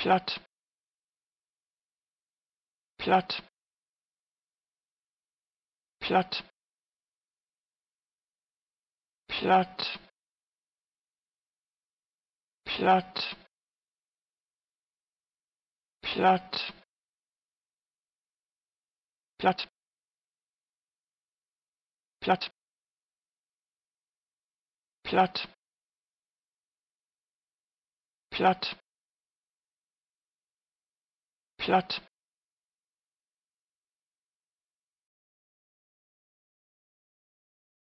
platt platt platt platt platt platt platt platt platt platt that